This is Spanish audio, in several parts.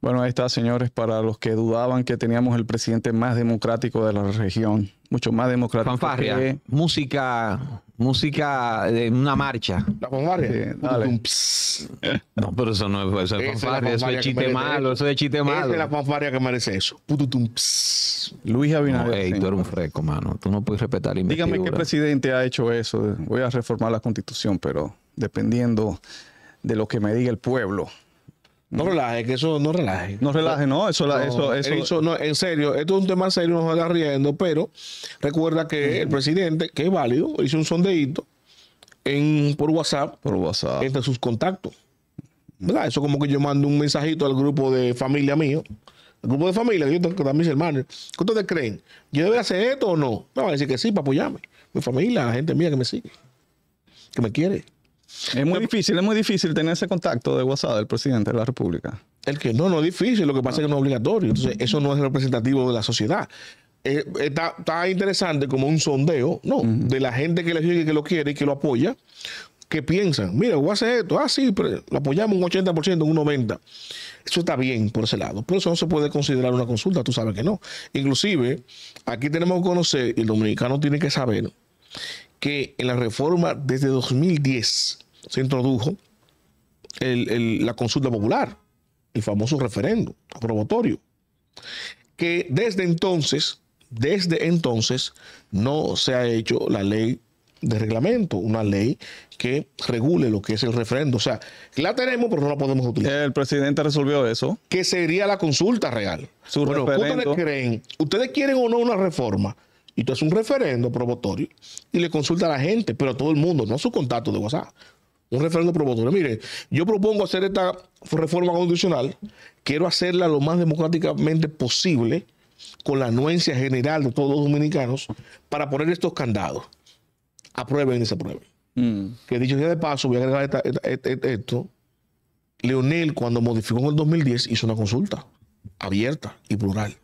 Bueno, ahí está, señores, para los que dudaban que teníamos el presidente más democrático de la región, mucho más democrático. Fanfarria, música, música de una marcha. La fanfarria. no, pero eso no es, eso es fanfarria, eso es chiste malo, eso es chiste malo. Esa es la fanfarria que merece eso. Luis Abinader. tú eres un freco, mano. Tú no puedes respetar Dígame qué presidente ha hecho eso. Voy a reformar la constitución, pero dependiendo de lo que me diga el pueblo. No relaje, que eso no relaje. No relaje, no, eso, no, eso, eso, no, en serio, esto es un tema serio, nos haga riendo, pero recuerda que el presidente, que es válido, hizo un sondeíto en, por WhatsApp, por WhatsApp, entre sus contactos. ¿Verdad? Eso como que yo mando un mensajito al grupo de familia mío, el grupo de familia, yo tengo mis hermanos. ¿Qué ustedes creen? ¿Yo debo hacer esto o no? Me van a decir que sí, para apoyarme. Mi familia, la gente mía que me sigue, que me quiere. Es muy em, difícil, es muy difícil tener ese contacto de WhatsApp del presidente de la República. El que no, no es difícil, lo que pasa es que no es obligatorio. Entonces, eso no es representativo de la sociedad. Eh, eh, está, interesante como un sondeo, ¿no? De la gente que le sigue, que lo quiere y que lo apoya, que piensan, mira, voy a hacer esto, ah, sí, pero lo apoyamos un 80%, un 90%. Eso está bien por ese lado, Por eso no se puede considerar una consulta, tú sabes que no. Inclusive, aquí tenemos que conocer, y el dominicano tiene que saber, que en la reforma desde 2010 se introdujo la consulta popular, el famoso referendo aprobatorio, que desde entonces, desde entonces, no se ha hecho la ley de reglamento, una ley que regule lo que es el referendo. O sea, la tenemos, pero no la podemos utilizar. El presidente resolvió eso. Que sería la consulta real. Su ¿ustedes creen? ¿Ustedes quieren o no una reforma? y tú haces un referendo probatorio y le consulta a la gente, pero a todo el mundo, no a su contacto de WhatsApp. Un referendo promotorio. Mire, yo propongo hacer esta reforma constitucional, quiero hacerla lo más democráticamente posible, con la anuencia general de todos los dominicanos, para poner estos candados. Aprueben y desaprueben. Mm. Que dicho sea de paso, voy a agregar esto. Leonel, cuando modificó en el 2010, hizo una consulta abierta y plural.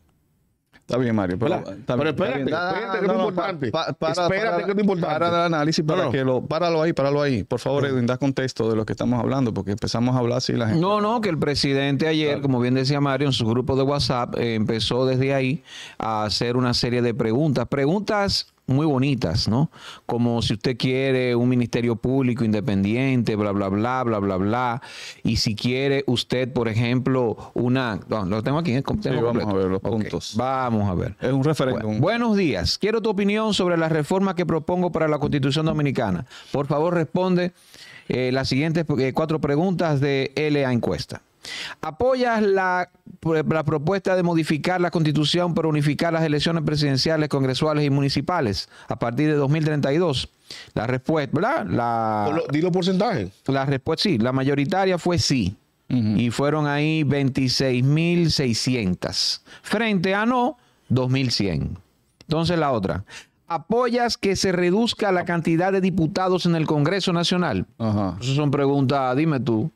Está bien, Mario. Pero, espérate, espérate, que es importante. espérate que es importante. Para el análisis, para que lo, páralo ahí, páralo ahí. Por favor, Edwin, da contexto de lo que estamos hablando, porque empezamos a hablar así la gente. No, no, que el presidente ayer, como bien decía Mario, en su grupo de WhatsApp, eh, empezó desde ahí a hacer una serie de preguntas. Preguntas muy bonitas, ¿no? Como si usted quiere un ministerio público independiente, bla, bla, bla, bla, bla, bla. Y si quiere usted, por ejemplo, una... lo tengo aquí, ¿eh? vamos a ver los puntos. Vamos a ver. Es un referéndum. buenos días. Quiero tu opinión sobre la reforma que propongo para la Constitución Dominicana. Por favor, responde eh, las siguientes eh, cuatro preguntas de LA Encuesta. ¿Apoyas la, propuesta de modificar la constitución para unificar las elecciones presidenciales, congresuales y municipales a partir de 2032? La respuesta, ¿verdad? La, Dilo porcentaje. La respuesta, sí, la mayoritaria fue sí. Y fueron ahí 26.600. Frente a no, 2.100. Entonces la otra. ¿Apoyas que se reduzca la cantidad de diputados en el Congreso Nacional? Esas son preguntas, dime tú.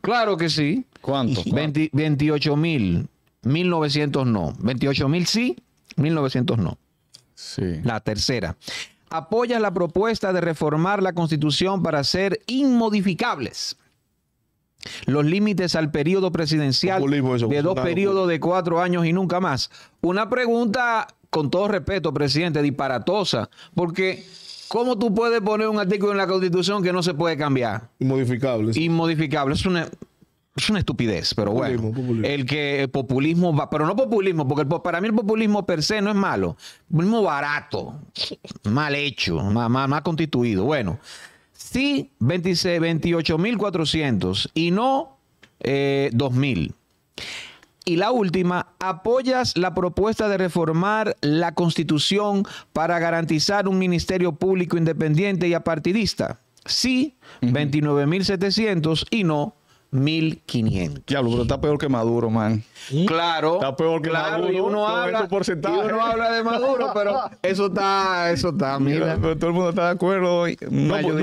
Claro que sí. ¿Cuántos? 28.000. 28 mil. 1900 no. 28 mil sí, 1900 no. Sí. La tercera. Apoya la propuesta de reformar la constitución para ser inmodificables los límites al periodo presidencial de dos periodos de cuatro años y nunca más. Una pregunta, con todo respeto, presidente, disparatosa, porque ¿cómo tú puedes poner un artículo en la Constitución que no se puede cambiar? Inmodificable. Inmodificable. Es una, es una estupidez, pero bueno. El que populismo va, pero no populismo, porque para mí el populismo per se no es malo. Populismo barato, mal hecho, mal, constituido. Bueno, sí 28.400 y no 2.000. Eh, y la última, ¿apoyas la propuesta de reformar la constitución para garantizar un ministerio público independiente y apartidista? Sí, 29.700 y no 1500. Ya, pero está peor que Maduro, man. Claro. Está peor que Maduro. Y uno, habla, de Maduro, pero eso está, eso está, mira. todo el mundo está de acuerdo. No, pues,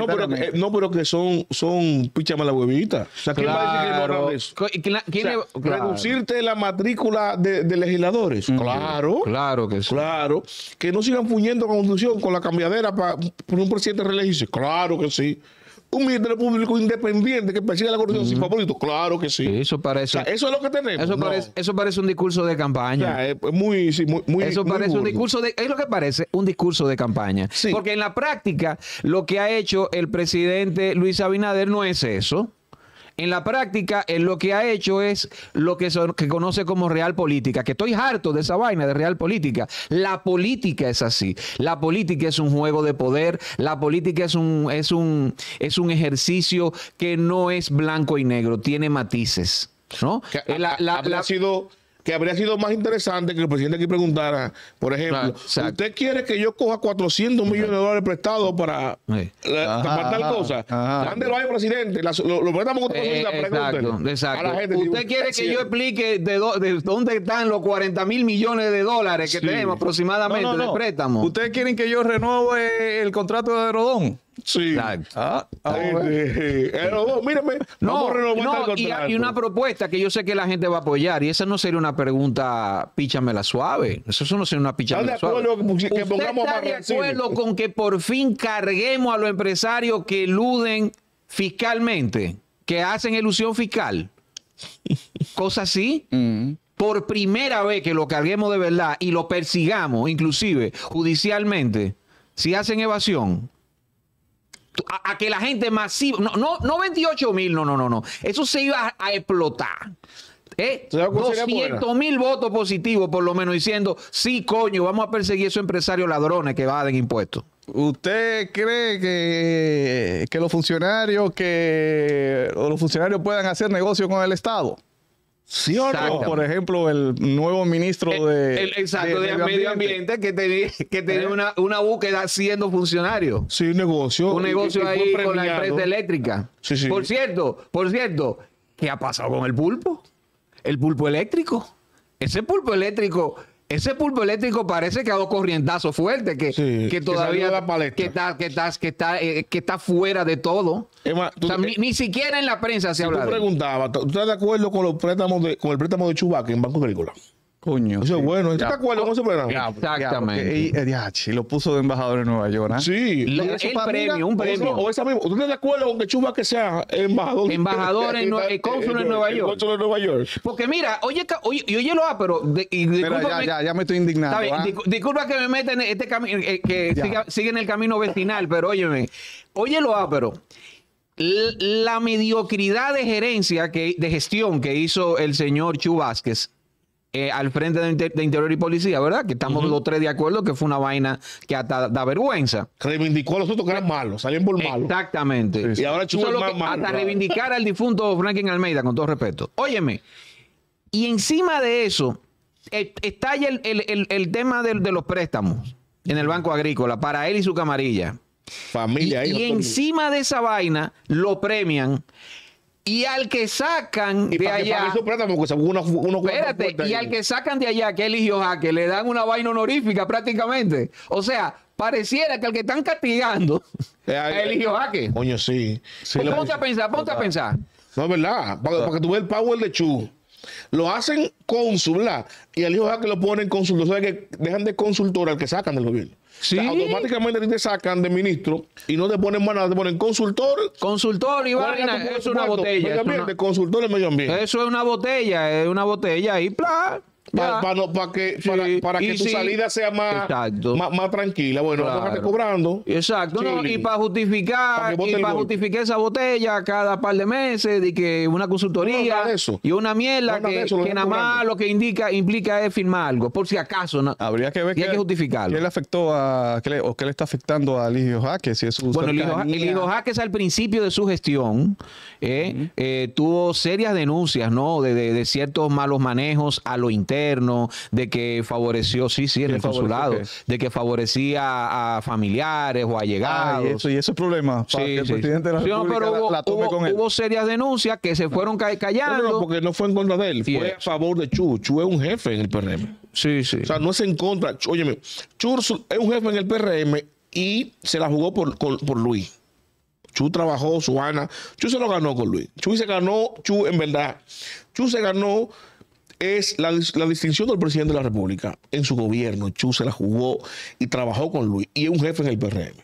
no, pero, que, son, son la mala huevita. O sea, ¿quién claro. va a decir que no eso? Reducirte la matrícula de, legisladores. Claro. Claro que sí. Claro. Que no sigan fuñendo con constitución con la cambiadera para, un presidente reelegirse. Claro que sí un Ministerio Público independiente que persiga la corrupción sin favoritos. Claro que sí. eso parece. eso es lo que tenemos. Eso, parece, un discurso de campaña. es muy, muy, Eso parece un discurso de. Es lo que parece un discurso de campaña. Sí. Porque en la práctica, lo que ha hecho el presidente Luis Abinader no es eso. En la práctica, él eh, lo que ha hecho es lo que, que conoce como real política, que estoy harto de esa vaina de real política. La política es así. La política es un juego de poder, la política es un, es un, es un ejercicio que no es blanco y negro, tiene matices. ¿no? Eh, ha sido que habría sido más interesante que el presidente aquí preguntara, por ejemplo, ¿usted quiere que yo coja 400 millones de dólares prestados para eh, tal cosa? presidente. lo, lo prestamos eh, exacto, la ¿Usted quiere que yo explique de, dónde están los 40 mil millones de dólares que tenemos aproximadamente de préstamo? ¿Ustedes quieren que yo renueve el contrato de Rodón? Sí. Ah, ah, ah, eh, no, no y, una propuesta que yo sé que la gente va a apoyar, y esa no sería una pregunta píchamela suave. Eso, no sería una píchamela suave. Que, ¿Usted está de acuerdo con que por fin carguemos a los empresarios que eluden fiscalmente, que hacen ilusión fiscal? Cosas así. Mm. por primera vez que lo carguemos de verdad y lo persigamos, inclusive judicialmente, si hacen evasión, a, que la gente masiva, no, no, 28 mil, no, no, no, no, eso se iba a, explotar. ¿Eh? 200 mil votos positivos, por lo menos, diciendo, sí, coño, vamos a perseguir a esos empresarios ladrones que valen impuestos. ¿Usted cree que, que los funcionarios que los funcionarios puedan hacer negocio con el Estado? ¿Sí Por ejemplo, el nuevo ministro eh, de, exacto, de, medio ambiente, que tenía, que ¿Eh? una, búsqueda siendo funcionario. Sí, un negocio. Un negocio ahí con la empresa eléctrica. Sí, sí. Por cierto, por cierto, ¿qué ha pasado con el pulpo? El pulpo eléctrico. Ese pulpo eléctrico ese pulpo eléctrico parece que ha dado corrientazo fuerte, que, que todavía que, está, que, está, que, está, eh, fuera de todo. ni, siquiera en la prensa se si habla. Tú de preguntabas, ¿tú estás de acuerdo con, los préstamos de, con el préstamo de Chubac en Banco Agrícola? Coño. Eso es bueno. ¿Tú te acuerdas con ese programa? Exactamente. Eh, ya, lo puso de embajador en Nueva York. ¿ah? Sí. Lo, el premio, un premio. O esa misma. ¿Tú te acuerdas con que Chuba que sea embajador? Embajador en, el cónsul en Nueva York. Cónsul en Nueva York. Porque mira, oye, oye, oye lo ha, ah, pero. ya, ya, ya me estoy indignando. ¿ah? Disculpa que me meten en este camino, eh, eh, que siga, en el camino vecinal, pero óyeme. Oye lo A, pero la mediocridad de gerencia que, de gestión que hizo el señor Chu Vázquez eh, al frente de, Interior y Policía, ¿verdad? Que estamos los tres de acuerdo que fue una vaina que hasta da vergüenza. Reivindicó a los otros que eran eh, malos, salían por malos. Exactamente. Y ahora Hasta reivindicar al difunto Franklin Almeida, con todo respeto. Óyeme, y encima de eso, eh, está el, el, tema de, los préstamos en el Banco Agrícola para él y su camarilla. Familia, Y, y encima de esa vaina lo premian y al que sacan de allá. Que y al que sacan de allá, que eligió Jaque, le dan una vaina honorífica prácticamente. O sea, pareciera que al que están castigando eh, eligió Jaque. Coño, sí. ponte a pensar, ponte a pensar. No, es verdad. Para, que tú veas el power de Chu. Lo hacen cónsul, Y el hijo jaque lo ponen consultor. O sea que dejan de consultor al que sacan del gobierno automáticamente te sacan de ministro y no te ponen más nada, te ponen consultor. Consultor y vaina, es una botella. Eso es una botella, es una botella y plá para, que, para, que tu salida sea más, más, tranquila. Bueno, claro. vamos cobrando. Exacto. y para justificar, esa botella cada par de meses, de que una consultoría y una mierda que, nada más lo que indica, implica es firmar algo, por si acaso. Habría que ver y que, hay que justificarlo. ¿Qué le afectó a, o qué le está afectando a Ligio Jaque? Si es bueno, Ligio Jaques al principio de su gestión eh, eh, tuvo serias denuncias de, de ciertos malos manejos a lo interno de que favoreció, sí, sí, en el consulado, de que favorecía a familiares o allegados. Ah, y eso, y eso problema. Para sí, el presidente de la pero hubo, la, con él. hubo, serias denuncias que se fueron callando. No, no, porque no fue en contra de él, fue a favor de Chu. Chu es un jefe en el PRM. Sí, sí. O sea, no es en contra. Óyeme, Chu es un jefe en el PRM y se la jugó por, por, por Luis. Chu trabajó, Suana. Chu se lo ganó con Luis. Chu se ganó, Chu en verdad. Chu se ganó es la, distinción del presidente de la República. En su gobierno, Chu se la jugó y trabajó con Luis. Y es un jefe en el PRM.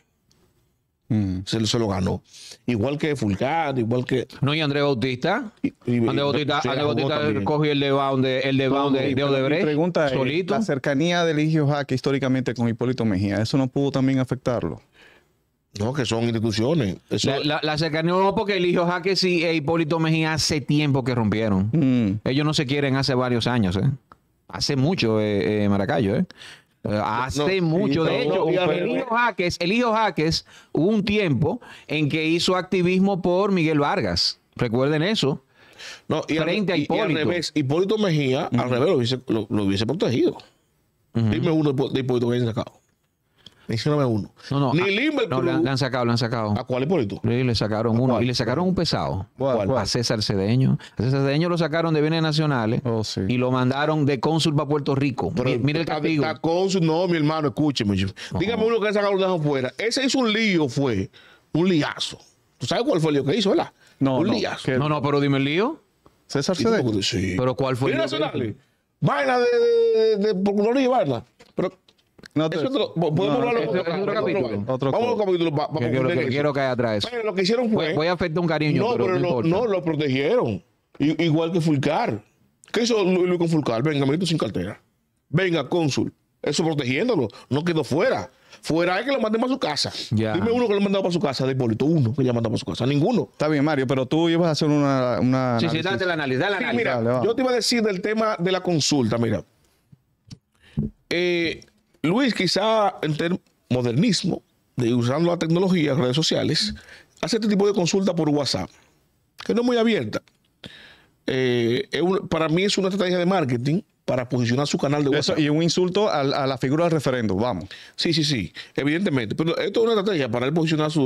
Mm. Se, se, lo ganó. Igual que Fulcar, igual que. No, y Andrés Bautista. Andrés Bautista, André Bautista cogió el rebound de, el de, de Odebrecht. Pregunta, es eh, la cercanía de Eligio Jaque históricamente con Hipólito Mejía, ¿eso no pudo también afectarlo? No, que son instituciones. La, cercanía no, porque el hijo Jaques y e Hipólito Mejía hace tiempo que rompieron. Mm. Ellos no se quieren hace varios años, ¿eh? Hace mucho, eh, eh, Maracayo, Hace mucho. De hecho, el, hijo Jaques, hubo un tiempo en que hizo activismo por Miguel Vargas. Recuerden eso. y Hipólito. Hipólito Mejía, al revés, lo hubiese, protegido. Dime uno de Hipólito Mejía sacado uno. No, no. Ni Limber no, le han, sacado, le han sacado. ¿A cuál Hipólito? Le, le sacaron uno. Y le sacaron un pesado. ¿Cuál? A César Cedeño. A César Cedeño lo sacaron de bienes nacionales y lo mandaron de cónsul para Puerto Rico. Pero, mire el castigo. A, cónsul, no, mi hermano, escúcheme. Dígame uno que sacaron de afuera. Ese hizo un lío, fue. Un liazo. ¿Tú sabes cuál fue el lío que hizo, verdad? No. Un no, liazo. No, no, pero dime el lío. César Cedeño. Sí. Pero cuál fue el lío. nacionales. Vaina de, de, de, de, no Pero no otro, podemos hablar otro, capítulo. Vamos al capítulo quiero que haya atrás. Pero lo que hicieron fue. Voy, a afectar un cariño. No, pero, no, lo, protegieron. igual que Fulcar. ¿Qué hizo Luis con Fulcar? Venga, manito sin cartera. Venga, cónsul. Eso protegiéndolo. No quedó fuera. Fuera es que lo manden para su casa. Dime uno que lo mandado para su casa de Uno que ya ha mandado para su casa. Ninguno. Está bien, Mario, pero tú ibas a hacer una. una sí, sí, date la análisis. Dale análisis. mira, yo te iba a decir del tema de la consulta. Mira. Eh, Luis, quizá en modernismo, de usando la tecnología, redes sociales, hace este tipo de consulta por WhatsApp, que no es muy abierta. Eh, para mí es una estrategia de marketing para posicionar su canal de WhatsApp. y un insulto a, la figura del referendo, vamos. Sí, sí, sí, evidentemente. Pero esto es una estrategia para él posicionar su,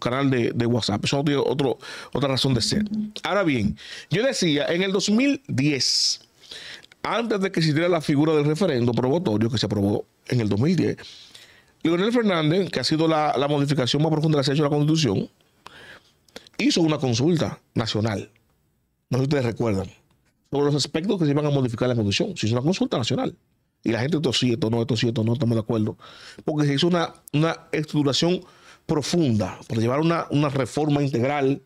canal de, WhatsApp. Eso no tiene otro, otra razón de ser. Ahora bien, yo decía, en el 2010, antes de que se hiciera la figura del referendo probatorio que se aprobó en el 2010, Leonel Fernández, que ha sido la, modificación más profunda que se ha hecho a la Constitución, hizo una consulta nacional. No sé si ustedes recuerdan. Sobre los aspectos que se iban a modificar la Constitución. Se hizo una consulta nacional. Y la gente, esto cierto esto no, esto sí, no, estamos de acuerdo. Porque se hizo una, una estructuración profunda para llevar una, una reforma integral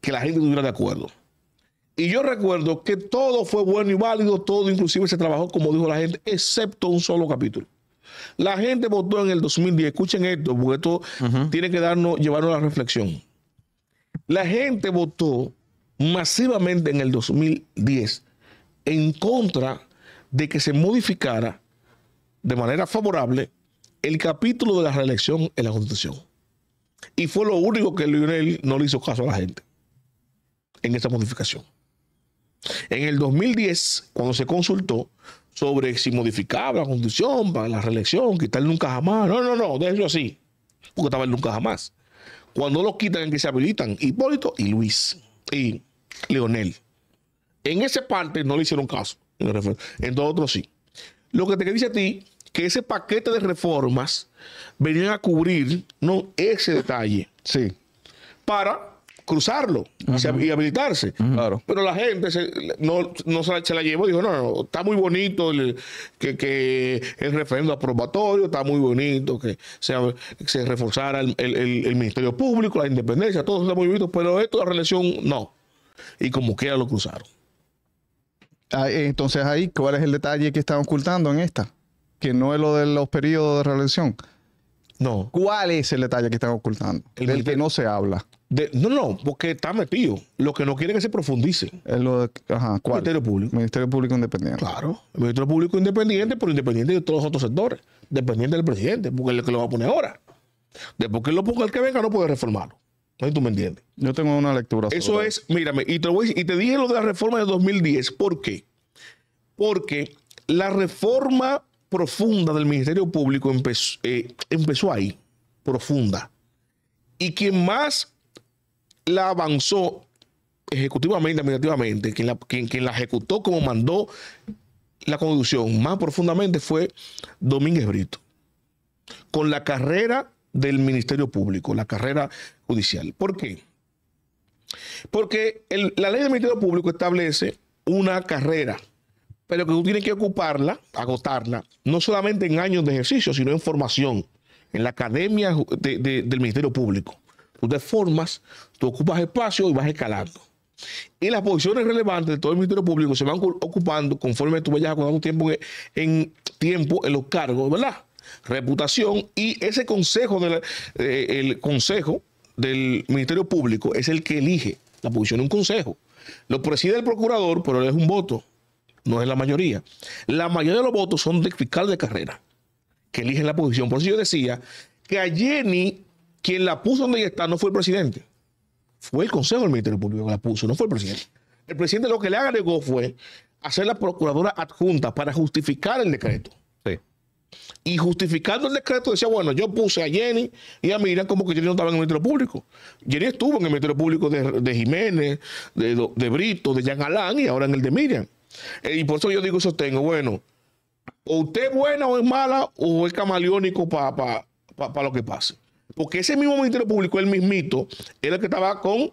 que la gente tuviera de acuerdo. Y yo recuerdo que todo fue bueno y válido, todo inclusive se trabajó como dijo la gente, excepto un solo capítulo. La gente votó en el 2010, escuchen esto, porque esto tiene que darnos, llevarnos a la reflexión. La gente votó masivamente en el 2010 en contra de que se modificara de manera favorable el capítulo de la reelección en la Constitución. Y fue lo único que Lionel no le hizo caso a la gente en esa modificación. En el 2010, cuando se consultó sobre si modificaba la constitución para la reelección, quitar nunca jamás, no, no, no, de hecho sí, porque estaba el nunca jamás. Cuando lo quitan, en que se habilitan Hipólito y Luis y Leonel. En esa parte no le hicieron caso, en todo otro sí. Lo que te dice a ti, que ese paquete de reformas venían a cubrir no ese detalle. Sí. Para cruzarlo y habilitarse. claro. Pero la gente no, no se, la, llevó, dijo, no, está muy bonito el, que, el referendo aprobatorio, está muy bonito que se, reforzara el, Ministerio Público, la independencia, todo está muy bonito, pero esto, la reelección no. Y como quiera lo cruzaron. Ah, eh, entonces ahí, ¿cuál es el detalle que están ocultando en esta? Que no es lo de los periodos de reelección. No. ¿Cuál es el detalle que están ocultando? El que no se habla. no, no, porque está metido. Lo que no quiere que se profundice. Es lo de, ajá, Ministerio Público. Ministerio Público Independiente. Claro. Ministerio Público Independiente, pero independiente de todos los otros sectores. Dependiente del presidente, porque es el que lo va a poner ahora. Después que lo ponga el que venga, no puede reformarlo. No tú me entiendes. Yo tengo una lectura. Eso es, mírame, y te, voy, y te dije lo de la reforma de 2010. ¿Por qué? Porque la reforma profunda del Ministerio Público eh, empezó, ahí, profunda. Y quien más la avanzó ejecutivamente, administrativamente, quien la, la ejecutó como mandó la conducción más profundamente fue Domínguez Brito, con la carrera del Ministerio Público, la carrera judicial. ¿Por qué? Porque la ley del Ministerio Público establece una carrera pero que tú tienes que ocuparla, agotarla, no solamente en años de ejercicio, sino en formación, en la academia del Ministerio Público. Tú te formas, tú ocupas espacio y vas escalando. Y las posiciones relevantes de todo el Ministerio Público se van ocupando conforme tú vayas acordando tiempo en, tiempo en los cargos, ¿verdad? Reputación y ese consejo, de eh, el consejo del Ministerio Público es el que elige la posición de un consejo. Lo preside el procurador, pero es un voto no es la mayoría. La mayoría de los votos son de fiscal de carrera, que eligen la posición. Por eso yo decía que a Jenny, quien la puso donde ella está, no fue el presidente. Fue el Consejo del Ministerio Público que la puso, no fue el presidente. El presidente lo que le agregó fue hacer la procuradora adjunta para justificar el decreto. Y justificando el decreto decía, bueno, yo puse a Jenny y a Miriam como que Jenny no estaba en el Ministerio Público. Jenny estuvo en el Ministerio Público de, Jiménez, de, Brito, de Jean Alain y ahora en el de Miriam. Eh, y por eso yo digo y sostengo, bueno, o usted es buena o es mala, o es camaleónico para lo que pase. Porque ese mismo Ministerio Público, el mismito, era el que estaba con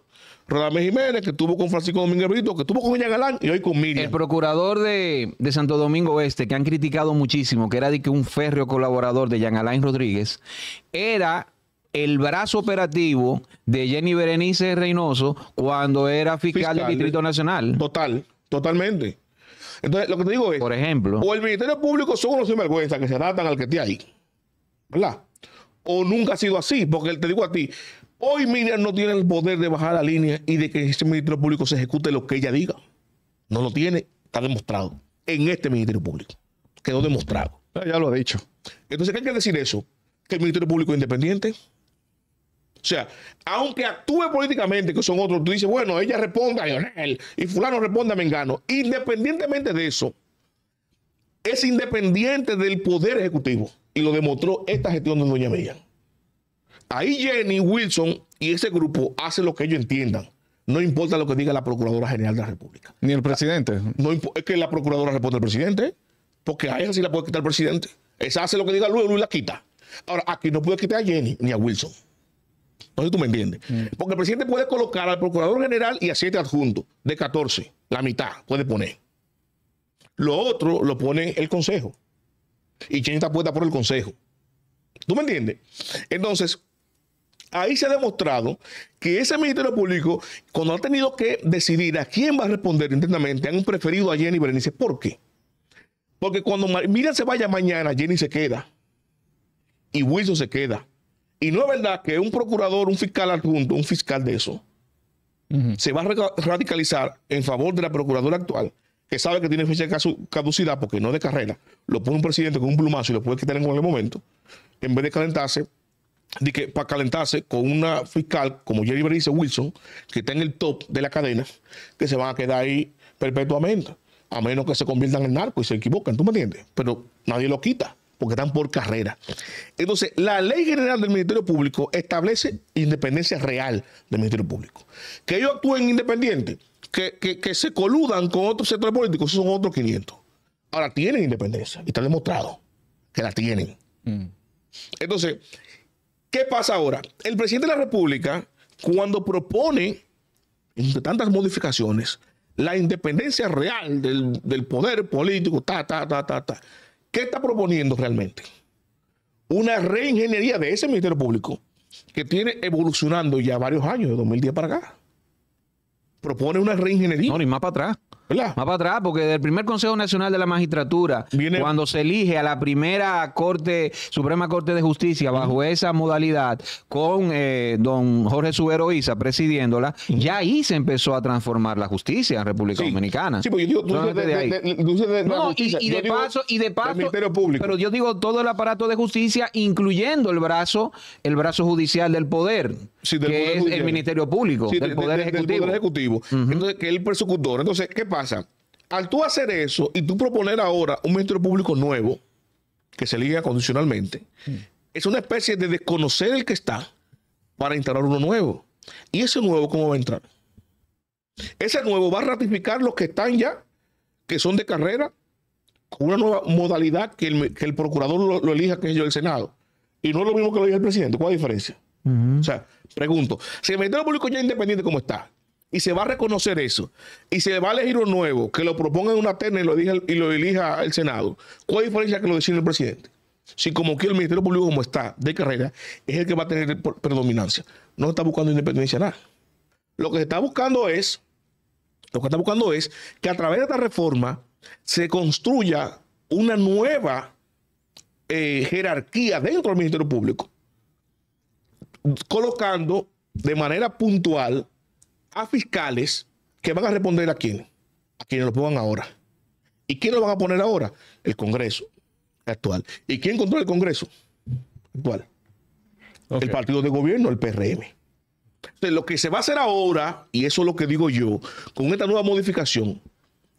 Rodríguez Jiménez, que estuvo con Francisco Domínguez Brito, que estuvo con Yan Galán y hoy con Miriam. El procurador de, Santo Domingo Este, que han criticado muchísimo, que era de que un férreo colaborador de Jean Alain Rodríguez, era el brazo operativo de Jenny Berenice Reynoso cuando era fiscal, fiscal del Distrito Nacional. Total, totalmente. Entonces, lo que te digo es. Por ejemplo. O el Ministerio Público son unos sinvergüenzas que se adaptan al que esté ahí. ¿Verdad? O nunca ha sido así, porque te digo a ti. Hoy Miriam no tiene el poder de bajar la línea y de que ese Ministerio Público se ejecute lo que ella diga. No lo tiene, está demostrado. En este Ministerio Público. Quedó demostrado. Ya lo ha dicho. Entonces, ¿qué hay decir eso? Que el Ministerio Público es independiente, o sea, aunque actúe políticamente, que son otros, tú dices, bueno, ella responde a Lionel y fulano responde a Mengano. Independientemente de eso, es independiente del poder ejecutivo. Y lo demostró esta gestión de Doña Mella. Ahí Jenny Wilson y ese grupo hacen lo que ellos entiendan. No importa lo que diga la Procuradora General de la República. Ni el presidente. No, es que la Procuradora responde al presidente. Porque a ella sí la puede quitar el presidente. Esa hace lo que diga Luis, Luis la quita. Ahora, aquí no puede quitar a Jenny ni a Wilson entonces tú me entiendes. Mm. Porque el presidente puede colocar al procurador general y a siete adjuntos de 14, la mitad puede poner. Lo otro lo pone el consejo. Y quién está puesta por el consejo. ¿Tú me entiendes? Entonces, ahí se ha demostrado que ese Ministerio Público, cuando ha tenido que decidir a quién va a responder internamente, han preferido a Jenny Berenice. ¿Por qué? Porque cuando Miriam se vaya mañana, Jenny se queda. Y Wilson se queda. Y no es verdad que un procurador, un fiscal adjunto, un fiscal de eso, se va a radicalizar en favor de la procuradora actual, que sabe que tiene fecha de caducidad porque no de carrera, lo pone un presidente con un plumazo y lo puede quitar en cualquier momento, en vez de calentarse, de que, para calentarse con una fiscal como Jerry Berice Wilson, que está en el top de la cadena, que se van a quedar ahí perpetuamente, a menos que se conviertan en narco y se equivocan, ¿tú me entiendes? Pero nadie lo quita porque están por carrera. Entonces, la ley general del Ministerio Público establece independencia real del Ministerio Público. Que ellos actúen independientes, que, se coludan con otros sectores políticos, esos son otros 500. Ahora tienen independencia y está demostrado que la tienen. Mm. Entonces, ¿qué pasa ahora? El presidente de la República, cuando propone, entre tantas modificaciones, la independencia real del, del poder político, ta, ta, ta, ta, ta ¿Qué está proponiendo realmente? Una reingeniería de ese Ministerio Público que tiene evolucionando ya varios años, de 2010 para acá. Propone una reingeniería. No, ni más para atrás. Más para atrás, porque del primer Consejo Nacional de la Magistratura, cuando se elige a la primera Corte, Suprema Corte de Justicia, bajo esa modalidad, con eh, don Jorge Subero Isa presidiéndola, ya ahí se empezó a transformar la justicia en República Dominicana. Sí, pues yo digo, tú de, de, no, y, de paso, y de paso, Ministerio Público. pero yo digo todo el aparato de justicia, incluyendo el brazo, el brazo judicial del poder que el Ministerio Público, poder ejecutivo. Entonces, que es el persecutor. Entonces, ¿qué pasa? Al tú hacer eso y tú proponer ahora un Ministerio Público nuevo, que se elige condicionalmente, es una especie de desconocer el que está para instalar uno nuevo. ¿Y ese nuevo cómo va a entrar? Ese nuevo va a ratificar los que están ya, que son de carrera, con una nueva modalidad que el, procurador lo, elija, que es yo el Senado. Y no es lo mismo que lo diga el presidente. ¿Cuál es la diferencia? O sea, pregunto, si el Ministerio Público ya es independiente como está, y se va a reconocer eso, y se va a elegir un nuevo, que lo proponga en una terna y lo, elija, y el Senado, ¿cuál es la diferencia que lo decide el presidente? Si como que el Ministerio Público como está de carrera, es el que va a tener predominancia. No está buscando independencia nada. Lo que se está buscando es, lo que está buscando es que a través de esta reforma se construya una nueva eh, jerarquía dentro del Ministerio Público colocando de manera puntual a fiscales que van a responder a quién. A quienes lo pongan ahora. ¿Y quién lo van a poner ahora? El Congreso actual. ¿Y quién controla el Congreso actual? El partido de gobierno, el PRM. Entonces, lo que se va a hacer ahora, y eso es lo que digo yo, con esta nueva modificación,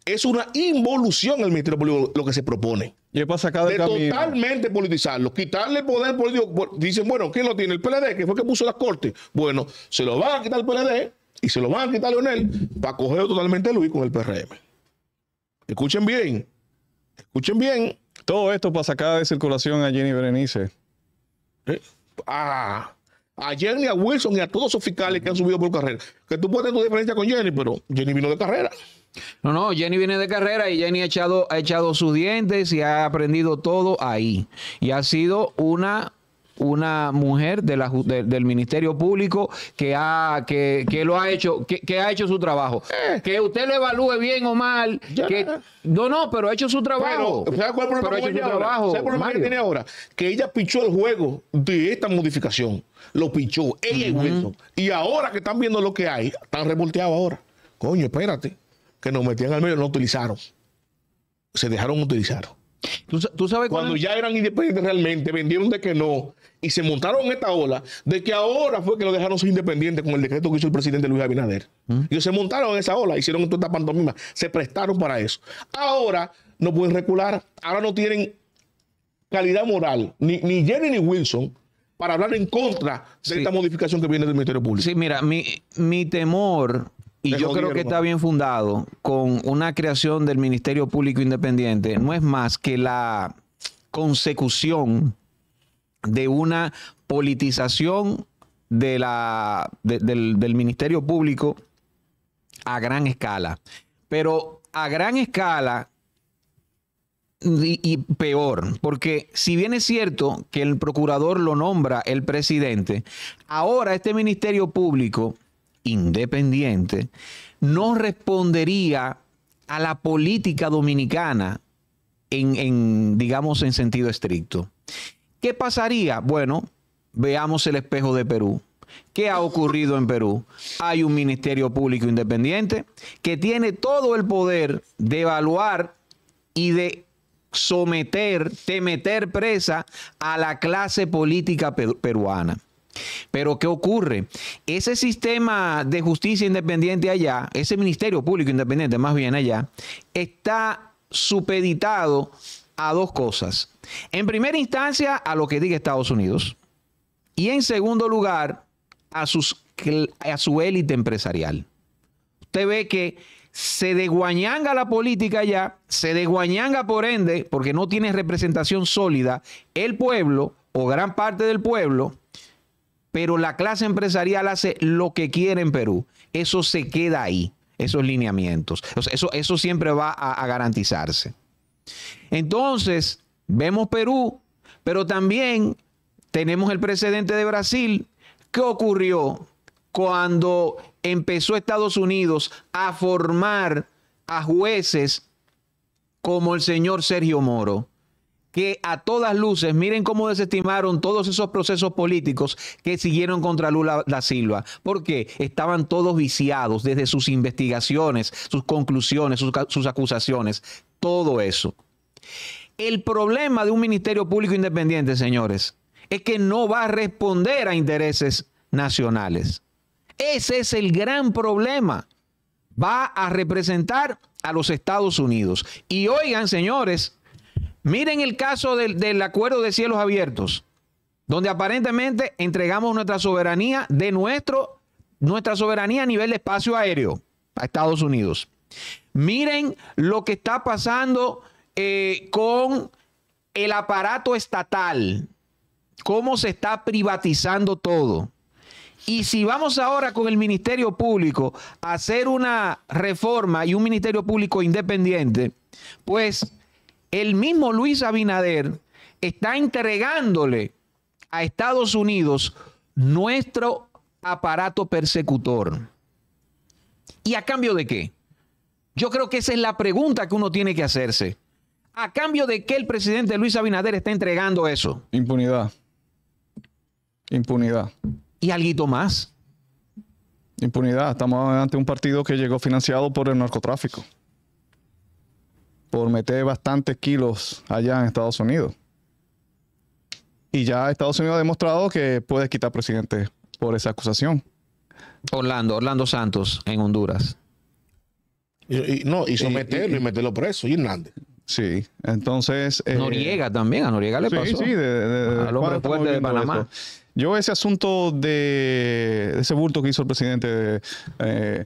es una involución al Ministerio Público lo que se propone. Y es para de totalmente politizarlo, quitarle el poder político. Dicen, bueno, ¿quién lo tiene? El PLD, que fue que puso las cortes. Bueno, se lo van a quitar el PLD y se lo van a quitar Leonel para coger totalmente Luis con el PRM. Escuchen bien, escuchen bien. Todo esto para sacar de circulación a Jenny Berenice. Ah, a Jenny, a Wilson y a todos esos fiscales que han subido por carrera. Que tú puedes tener tu diferencia con Jenny, pero Jenny vino de carrera. No, no, Jenny viene de carrera y Jenny ha echado, ha echado sus dientes y ha aprendido todo ahí. Y ha sido una una mujer de del Ministerio Público que ha que, lo ha hecho que, ha hecho su trabajo eh. que usted lo evalúe bien o mal que, no no pero ha hecho su trabajo pero, cuál es el problema, que, tiene ahora? que ella pichó el juego de esta modificación lo pichó ella y y ahora que están viendo lo que hay están revolteados ahora coño espérate que nos metían al medio no utilizaron. Se dejaron utilizar. Cuando ya eran independientes realmente, vendieron de que no y se montaron en esta ola de que ahora fue que lo dejaron ser independiente con el decreto que hizo el presidente Luis Abinader. Y mm. se montaron en esa ola, hicieron toda esta pantomima, se prestaron para eso. Ahora no pueden recular, ahora no tienen calidad moral, ni, Jenny ni Wilson, para hablar en contra de esta modificación que viene del Ministerio Público. Sí, mira, mi, mi temor y yo creo que está bien fundado con una creación del Ministerio Público Independiente. No es más que la consecución de una politización de la, del, Ministerio Público a gran escala. Pero a gran escala y, peor, porque si bien es cierto que el procurador lo nombra el presidente, ahora este Ministerio Público independiente, no respondería a la política dominicana en, digamos, en sentido estricto. ¿Qué pasaría? Bueno, veamos el espejo de Perú. ¿Qué ha ocurrido en Perú? Hay un Ministerio Público Independiente que tiene todo el poder de evaluar y de someter, de meter presa a la clase política peruana. Pero ¿qué ocurre? Ese sistema de justicia independiente allá, ese Ministerio Público Independiente más bien allá, está supeditado a dos cosas. En primera instancia, a lo que diga Estados Unidos. Y en segundo lugar, a, sus, a su élite empresarial. Usted ve que se desguañanga la política allá, se desguañanga por ende, porque no tiene representación sólida, el pueblo o gran parte del pueblo pero la clase empresarial hace lo que quiere en Perú. Eso se queda ahí, esos lineamientos. Eso, eso siempre va a, a garantizarse. Entonces, vemos Perú, pero también tenemos el precedente de Brasil. ¿Qué ocurrió cuando empezó Estados Unidos a formar a jueces como el señor Sergio Moro? que a todas luces, miren cómo desestimaron todos esos procesos políticos que siguieron contra Lula da Silva, porque estaban todos viciados desde sus investigaciones, sus conclusiones, sus, sus acusaciones, todo eso. El problema de un Ministerio Público Independiente, señores, es que no va a responder a intereses nacionales. Ese es el gran problema. Va a representar a los Estados Unidos. Y oigan, señores, Miren el caso del, acuerdo de cielos abiertos, donde aparentemente entregamos nuestra soberanía de nuestro, nuestra soberanía a nivel de espacio aéreo a Estados Unidos. Miren lo que está pasando eh, con el aparato estatal, cómo se está privatizando todo. Y si vamos ahora con el Ministerio Público a hacer una reforma y un Ministerio Público independiente, pues el mismo Luis Abinader está entregándole a Estados Unidos nuestro aparato persecutor. ¿Y a cambio de qué? Yo creo que esa es la pregunta que uno tiene que hacerse. ¿A cambio de qué el presidente Luis Abinader está entregando eso? Impunidad. Impunidad. ¿Y algo más? Impunidad. Estamos ante un partido que llegó financiado por el narcotráfico por meter bastantes kilos allá en Estados Unidos. Y ya Estados Unidos ha demostrado que puede quitar presidente por esa acusación. Orlando, Orlando Santos en Honduras. no, y eh, someterlo eh, y, meterlo preso, y Hernández. Sí, entonces... Eh, Noriega también, a Noriega le pasó. Sí, sí, de Panamá. Yo ese asunto de, ese bulto que hizo el presidente de...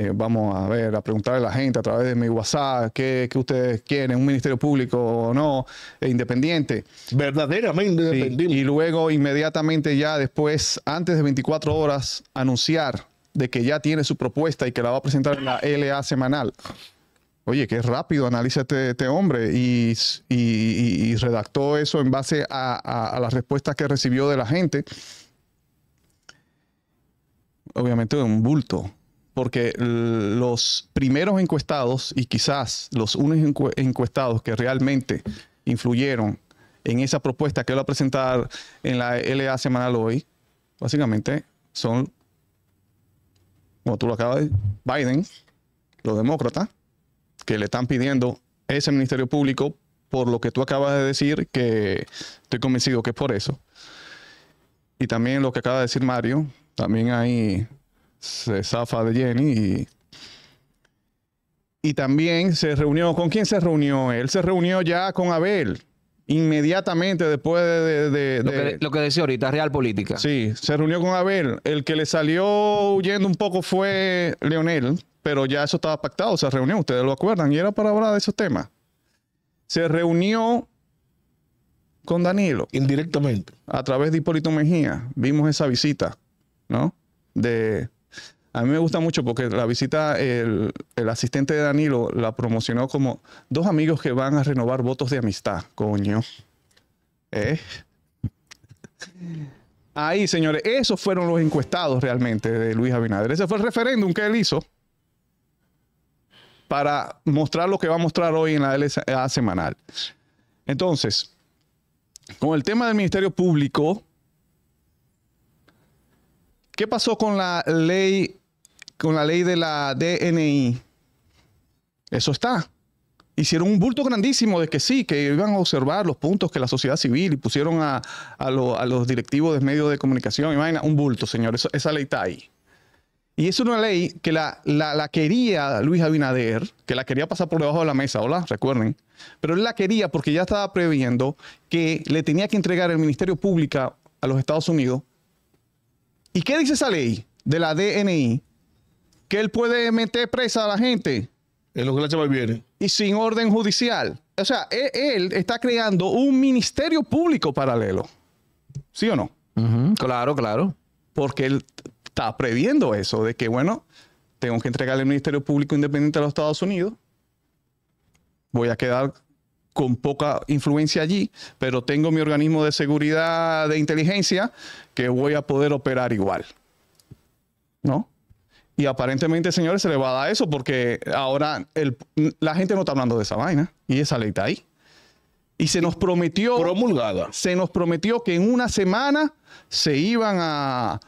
Eh, vamos a ver, a preguntarle a la gente a través de mi WhatsApp qué, ustedes quieren, un ministerio público o no, e independiente. Verdaderamente independiente. Y luego inmediatamente ya después, antes de 24 horas, anunciar de que ya tiene su propuesta y que la va a presentar en la LA semanal. Oye, qué rápido analiza este, este hombre y, redactó eso en base a las respuestas que recibió de la gente. Obviamente un bulto, porque los primeros encuestados y quizás los únicos encuestados que realmente influyeron en esa propuesta que va a presentar en la LA semanal hoy, básicamente son, como tú lo acabas de Biden, los demócratas, que le están pidiendo ese Ministerio Público por lo que tú acabas de decir, que estoy convencido que es por eso. Y también lo que acaba de decir Mario, también hay se zafa de Jenny y, también se reunió. ¿Con quién se reunió? Él se reunió ya con Abel inmediatamente después de... lo, que, lo, que, decía ahorita, Real Política. Sí, se reunió con Abel. El que le salió huyendo un poco fue Leonel, pero ya eso estaba pactado, se reunió, ustedes lo acuerdan, y era para hablar de esos temas. Se reunió con Danilo. Indirectamente. A través de Hipólito Mejía. Vimos esa visita, ¿no? De, a mí me gusta mucho porque la visita, el, asistente de Danilo la promocionó como dos amigos que van a renovar votos de amistad, coño. ¿Eh? Ahí, señores, esos fueron los encuestados realmente de Luis Abinader. Ese fue el referéndum que él hizo para mostrar lo que va a mostrar hoy en la LSA semanal. Entonces, con el tema del Ministerio Público, ¿Qué pasó con la ley con la ley de la DNI. Eso está. Hicieron un bulto grandísimo de que sí, que iban a observar los puntos que la sociedad civil y pusieron a, los directivos de medios de comunicación. Imagina, un bulto, señor. esa ley está ahí. Y es una ley que la, la, quería Luis Abinader, que la quería pasar por debajo de la mesa, ¿hola? Recuerden. Pero él la quería porque ya estaba previendo que le tenía que entregar el Ministerio Público a los Estados Unidos. ¿Y qué dice esa ley de la DNI? que él puede meter presa a la gente. En lo que Y sin orden judicial. O sea, e, él, está creando un ministerio público paralelo. ¿Sí o no? Claro, claro. Porque él está previendo eso, de que, bueno, tengo que entregarle el Ministerio Público Independiente a los Estados Unidos. Voy a quedar con poca influencia allí, pero tengo mi organismo de seguridad de inteligencia que voy a poder operar igual. ¿No? Y aparentemente, señores, se le va a dar eso porque ahora la gente no está hablando de esa vaina y esa ley está ahí. Y se nos prometió. Promulgada. Se nos prometió que en una semana se iban a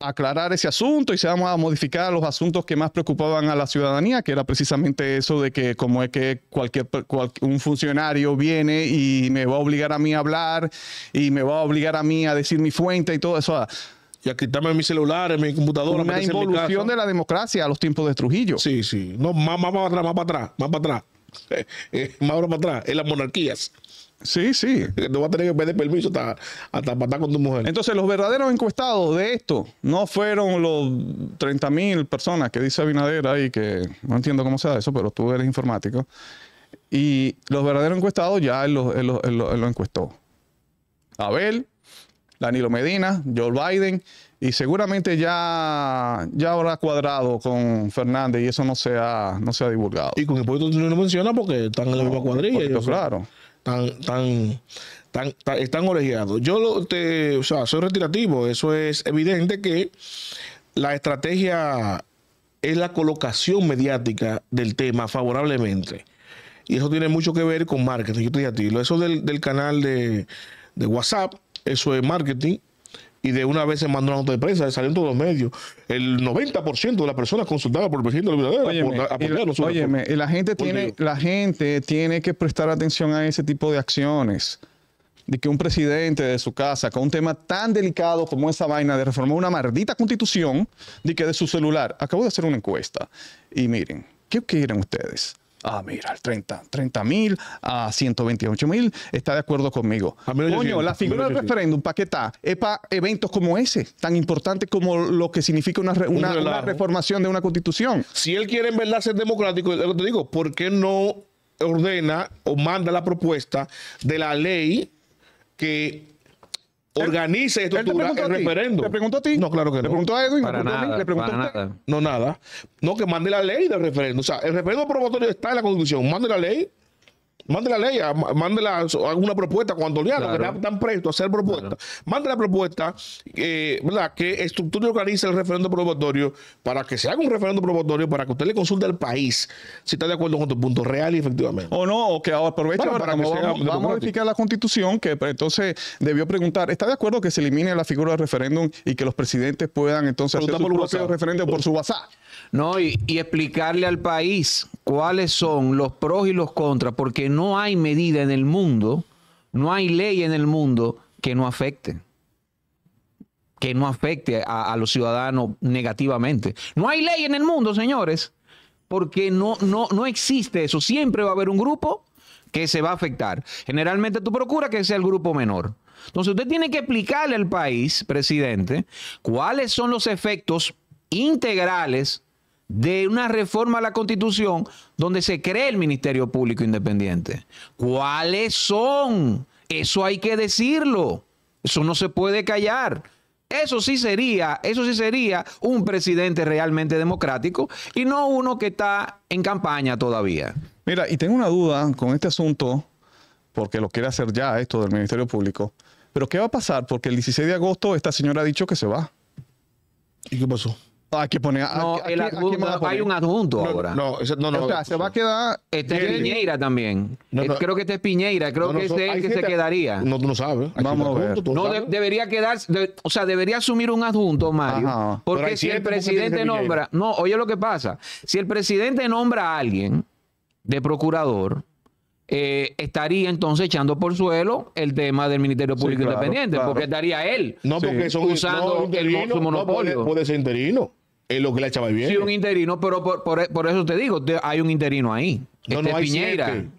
aclarar ese asunto y se vamos a modificar los asuntos que más preocupaban a la ciudadanía, que era precisamente eso de que como es que cualquier, un funcionario viene y me va a obligar a mí a hablar y me va a obligar a mí a decir mi fuente y todo eso y a quitarme mi celular, mi computadora. Una involución de la democracia a los tiempos de Trujillo. Sí, sí. No, más, más para atrás, más para atrás, más para atrás. Eh, eh, atrás, en las monarquías. Sí, sí. No vas a tener que pedir permiso hasta, hasta matar con tu mujer. Entonces, los verdaderos encuestados de esto no fueron los 30 mil personas que dice Abinader ahí, que no entiendo cómo sea eso, pero tú eres informático. Y los verdaderos encuestados ya los, los encuestó. Abel, Danilo Medina, Joe Biden, y seguramente ya, ya habrá cuadrado con Fernández y eso no se ha, no se ha divulgado. Y con Hipólito no menciona porque están en la misma cuadrilla. claro. Están, tan, están orejeados. Yo lo, te, o sea, soy retirativo. Eso es evidente que la estrategia es la colocación mediática del tema favorablemente. Y eso tiene mucho que ver con marketing. Yo te eso del, canal de, de WhatsApp eso es marketing. Y de una vez se mandó una nota de prensa, salió en todos los medios. El 90% de las personas consultadas por presidente Olvidadera apoyaron su la gente, tiene, la gente tiene que prestar atención a ese tipo de acciones de que un presidente de su casa, con un tema tan delicado como esa vaina de reformar una maldita constitución, de que de su celular, acabo de hacer una encuesta y miren, ¿qué quieren ustedes? Ah, mira, el 30, 30 a 128 mil está de acuerdo conmigo. Coño, la figura del referéndum, ¿para qué está? Es para eventos como ese, tan importante como lo que significa una, reformación de una constitución. Si él quiere en verdad ser democrático, te digo, ¿por qué no ordena o manda la propuesta de la ley que organice esto el referendo. ¿Le pregunto a ti? No, claro que no. ¿Le pregunto a Edwin? Para nada, a mí? ¿Le pregunto a No, nada. No, que mande la ley del referendo. O sea, el referendo probatorio está en la Constitución. Mande la ley Mande la ley, mande alguna propuesta cuando le haga que están a hacer propuesta Mande la propuesta eh, que estructure y el referendo probatorio para que se haga un referendo probatorio para que usted le consulte al país si está de acuerdo con tu punto real y efectivamente. O no, o que aproveche para, que vamos, a modificar la constitución que pues, entonces debió preguntar, ¿está de acuerdo que se elimine la figura del referéndum y que los presidentes puedan entonces hacer su propio referéndum por su WhatsApp? No, y, y explicarle al país cuáles son los pros y los contras, porque no no hay medida en el mundo, no hay ley en el mundo que no afecte que no afecte a, los ciudadanos negativamente. No hay ley en el mundo, señores, porque no, no, no existe eso. Siempre va a haber un grupo que se va a afectar. Generalmente tú procuras que sea el grupo menor. Entonces usted tiene que explicarle al país, presidente, cuáles son los efectos integrales de una reforma a la Constitución donde se cree el Ministerio Público Independiente. ¿Cuáles son? Eso hay que decirlo. Eso no se puede callar. Eso sí sería, eso sí sería un presidente realmente democrático y no uno que está en campaña todavía. Mira, y tengo una duda con este asunto porque lo quiere hacer ya esto del Ministerio Público. Pero ¿qué va a pasar? Porque el 16 de agosto esta señora ha dicho que se va. ¿Y qué pasó? Ah, hay que poner. hay un adjunto ahora. No, no, no. se va a quedar. Este es Piñeira también. Creo que este es Piñeira. Creo que este es el que se quedaría. No, tú no sabes. Vamos a ver. no, debería quedarse. o sea, debería asumir un adjunto, Mario. Porque si el presidente nombra. No, oye lo que pasa. Si el presidente nombra a alguien de procurador. Eh, estaría entonces echando por suelo el tema del Ministerio Público Independiente, porque estaría él no, porque son, usando monopolio. puede ser interino es lo que la chava bien Sí, un interino, pero por, por, eso te digo, hay un interino ahí. No, este no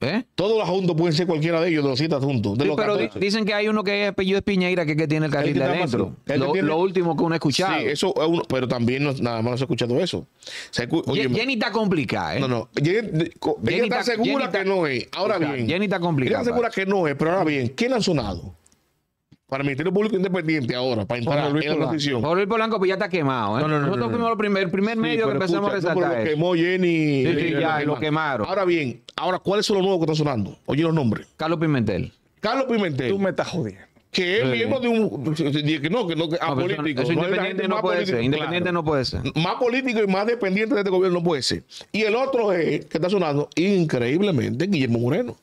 ¿Eh? Todos los adjuntos pueden ser cualquiera de ellos, de los siete adjuntos. pero dicen que hay uno que es apellido Piñeira, que, es que tiene el carril de adentro. Lo, lo, último que uno ha escuchado. Sí, eso es uno, pero también nada más no se ha escuchado eso. Oye, Jenny está complicada, ¿eh? No, no. Jenny, está, segura que no es. Ahora bien. Jenny está complicada. está segura que no es, pero ahora bien, ¿quién han sonado? para el Ministerio Público Independiente ahora, para entrar en la Jorge Luis Polanco pues ya está quemado, ¿eh? No, Nosotros fuimos el primer, medio que empezamos a resaltar. No, lo quemó Jenny. Sí, ya, lo quemaron. Ahora bien, ahora, ¿cuáles son los nuevos que están sonando? Oye los nombres. Carlos Pimentel. Carlos Pimentel. Tú me estás jodiendo que es miembro de un que no, que no, que a político. Eso independiente no, puede ser, independiente no puede ser. Más político y más dependiente de este gobierno no puede ser. Y el otro es, que está sonando increíblemente, Guillermo Moreno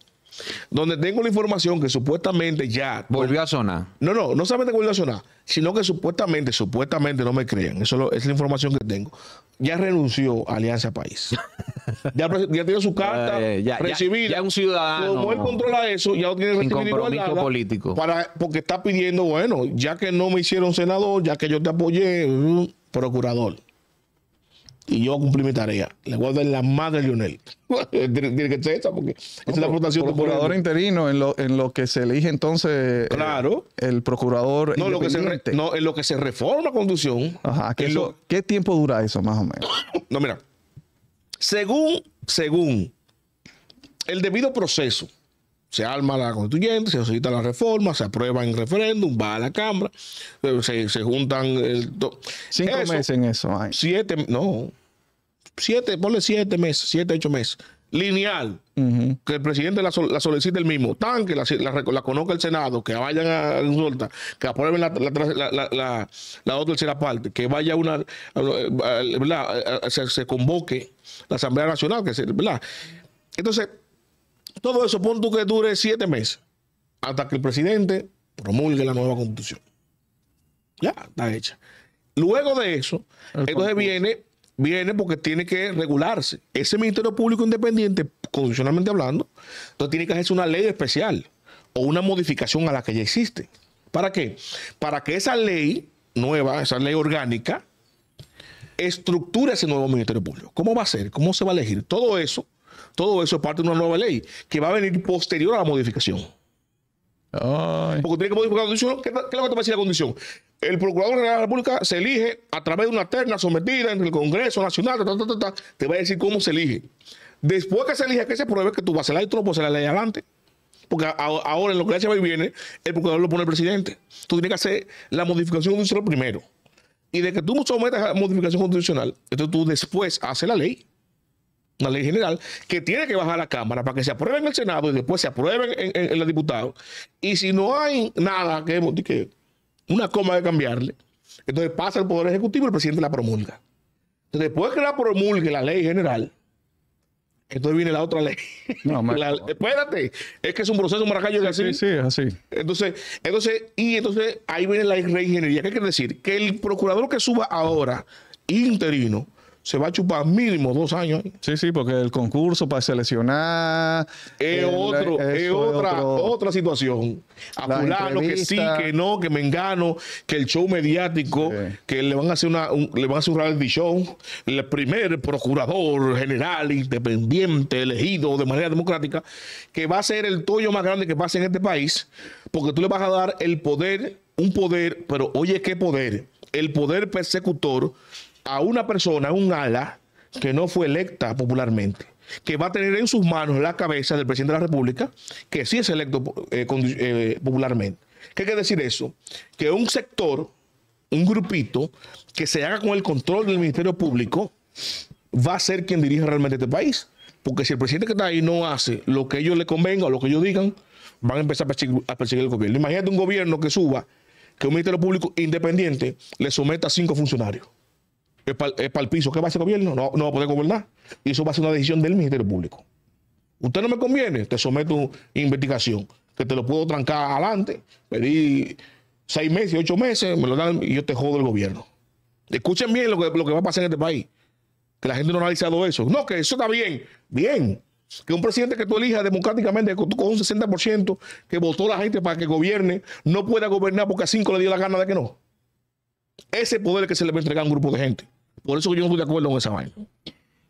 donde tengo la información que supuestamente ya... Volvió a sonar. No, no, no solamente volvió a sonar, sino que supuestamente, supuestamente, no me crean, eso es la información que tengo, ya renunció a Alianza País. ya, tiene su carta eh, ya, recibida. un ciudadano. Como él controla eso, ya tiene Sin político. Para, porque está pidiendo, bueno, ya que no me hicieron senador, ya que yo te apoyé, mm, procurador y yo cumplí mi tarea. Le voy a dar la madre a Lionel. Tiene que ser esa, porque es la votación Procurador interino, en lo, que se elige entonces claro. el, procurador. No, lo no, en lo que se reforma la conducción. Ajá, ¿qué tiempo dura eso, más o menos? no, mira. Según, según el debido proceso se arma la constituyente, se solicita la reforma, se aprueba en referéndum, va a la Cámara, eh, se, se juntan... Cinco meses en eso. Siete, no, siete, ponle siete meses, siete, ocho meses. Lineal, que el presidente la, solicite el mismo, tanque la, la, conozca el Senado, que vayan a consulta, que aprueben la, otra tercera parte, que vaya una, Se, convoque la Asamblea Nacional, que se, ¿verdad? Entonces, todo eso pon tú que dure siete meses hasta que el presidente promulgue la nueva constitución. Ya, está hecha. Luego de eso, entonces viene, viene porque tiene que regularse. Ese Ministerio Público Independiente, constitucionalmente hablando, entonces tiene que hacerse una ley especial o una modificación a la que ya existe. ¿Para qué? Para que esa ley nueva, esa ley orgánica, estructure ese nuevo Ministerio Público. ¿Cómo va a ser? ¿Cómo se va a elegir? Todo eso todo eso es parte de una nueva ley que va a venir posterior a la modificación. Porque tiene que modificar la condición. ¿Qué, es lo va a decir la condición? El Procurador General de la República se elige a través de una terna sometida entre el Congreso Nacional, te va a decir cómo se elige. Después que se elige, que se pruebe que tú vas a tú no la ley adelante. Porque ahora en lo que ya va viene, el Procurador lo pone el presidente. Tú tienes que hacer la modificación constitucional primero. Y de que tú sometas a la modificación constitucional, entonces tú después haces la ley una ley general, que tiene que bajar a la Cámara para que se apruebe en el Senado y después se apruebe en, los diputados. Y si no hay nada que, una coma de cambiarle, entonces pasa al Poder Ejecutivo y el presidente la promulga. después que la promulgue la ley general, entonces viene la otra ley. espérate, es que es un proceso maracayo de así. Sí, sí, así. Entonces, entonces, y entonces ahí viene la ley reingeniería. ¿Qué quiere decir? Que el procurador que suba ahora, interino, se va a chupar mínimo dos años. Sí, sí, porque el concurso para seleccionar. Es, otro, es otra, otra situación. A lo que sí, que no, que me engano, que el show mediático, que le van a hacer una, un, le van a hacer el reality show. El primer procurador general independiente, elegido de manera democrática, que va a ser el tollo más grande que pase en este país, porque tú le vas a dar el poder, un poder, pero oye, ¿qué poder? El poder persecutor a una persona, un ala, que no fue electa popularmente, que va a tener en sus manos la cabeza del presidente de la República, que sí es electo eh, eh, popularmente. ¿Qué quiere decir eso? Que un sector, un grupito, que se haga con el control del Ministerio Público, va a ser quien dirija realmente este país. Porque si el presidente que está ahí no hace lo que ellos le convenga o lo que ellos digan, van a empezar a perseguir, a perseguir el gobierno. Imagínate un gobierno que suba, que un Ministerio Público independiente le someta a cinco funcionarios es para el, piso. ¿Qué va a hacer el gobierno? No, no va a poder gobernar. Y eso va a ser una decisión del Ministerio Público. Usted no me conviene, te someto a investigación, que te lo puedo trancar adelante, pedí seis meses, ocho meses, me lo dan y yo te jodo el gobierno. Escuchen bien lo que, lo que va a pasar en este país, que la gente no ha analizado eso. No, que eso está bien, bien. Que un presidente que tú elijas democráticamente con un 60% que votó la gente para que gobierne, no pueda gobernar porque a cinco le dio la gana de que no. Ese poder que se le va a entregar a un grupo de gente. Por eso yo no estoy de acuerdo con esa vaina.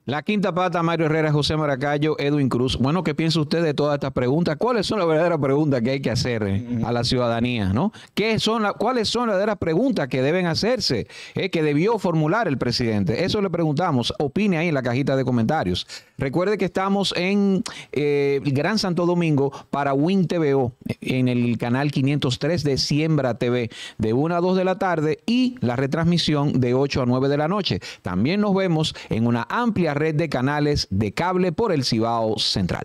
La quinta pata, Mario Herrera, José Maracayo, Edwin Cruz. Bueno, ¿qué piensa usted de todas estas preguntas? ¿Cuáles son las verdaderas preguntas que hay que hacer eh, a la ciudadanía? ¿no? ¿Qué son ¿Cuáles son las verdaderas preguntas que deben hacerse, eh, que debió formular el presidente? Eso le preguntamos. Opine ahí en la cajita de comentarios. Recuerde que estamos en eh, Gran Santo Domingo para Win TVO en el canal 503 de Siembra TV de 1 a 2 de la tarde y la retransmisión de 8 a 9 de la noche. También nos vemos en una amplia red de canales de cable por el Cibao Central.